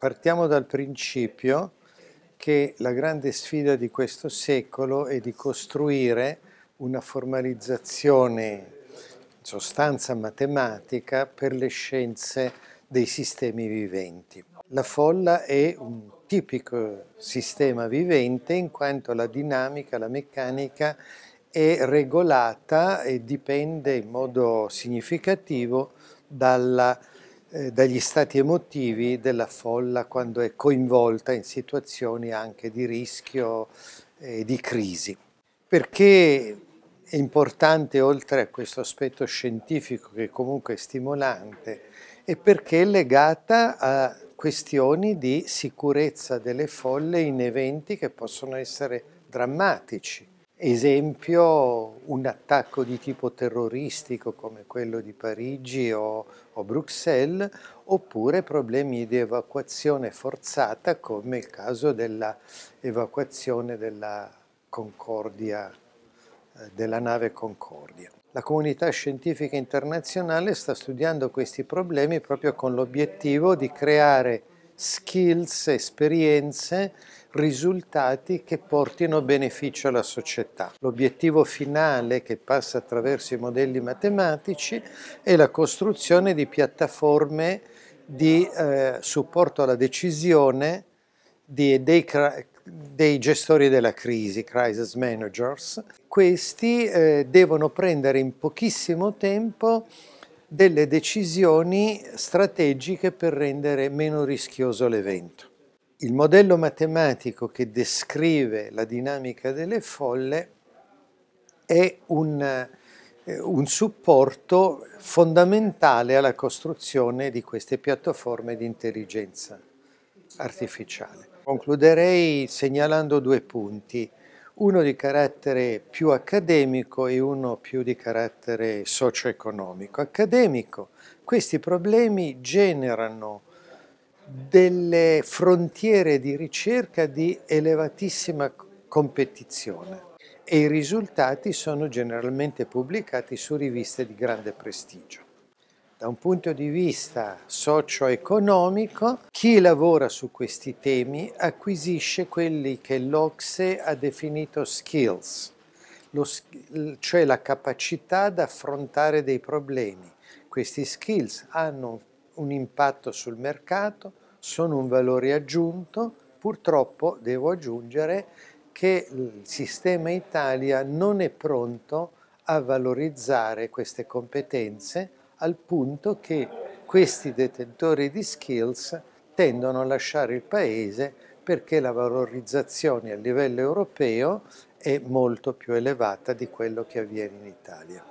partiamo dal principio che la grande sfida di questo secolo è di costruire una formalizzazione in sostanza matematica per le scienze dei sistemi viventi. La folla è un tipico sistema vivente in quanto la dinamica, la meccanica è regolata e dipende in modo significativo dalla eh, dagli stati emotivi della folla quando è coinvolta in situazioni anche di rischio e di crisi. Perché è importante, oltre a questo aspetto scientifico che comunque è stimolante, e perché è legata a questioni di sicurezza delle folle in eventi che possono essere drammatici. Esempio, un attacco di tipo terroristico come quello di Parigi o, o Bruxelles, oppure problemi di evacuazione forzata come il caso dell'evacuazione della Concordia, eh, della nave Concordia. La comunità scientifica internazionale sta studiando questi problemi proprio con l'obiettivo di creare skills, esperienze, risultati che portino beneficio alla società. L'obiettivo finale che passa attraverso i modelli matematici è la costruzione di piattaforme di eh, supporto alla decisione di, dei, dei, gestori della crisi, crisis managers. Questi eh, devono prendere in pochissimo tempo delle decisioni strategiche per rendere meno rischioso l'evento. Il modello matematico che descrive la dinamica delle folle è un, eh, un supporto fondamentale alla costruzione di queste piattaforme di intelligenza artificiale. Concluderei segnalando due punti uno di carattere più accademico e uno più di carattere socio-economico. Accademico, questi problemi generano delle frontiere di ricerca di elevatissima competizione e i risultati sono generalmente pubblicati su riviste di grande prestigio da un punto di vista socio-economico, chi lavora su questi temi acquisisce quelli che l'Ocse ha definito skills, lo, cioè la capacità di affrontare dei problemi. Questi skills hanno un impatto sul mercato, sono un valore aggiunto, purtroppo devo aggiungere che il sistema Italia non è pronto a valorizzare queste competenze al punto che questi detentori di skills tendono a lasciare il paese perché la valorizzazione a livello europeo è molto più elevata di quello che avviene in Italia.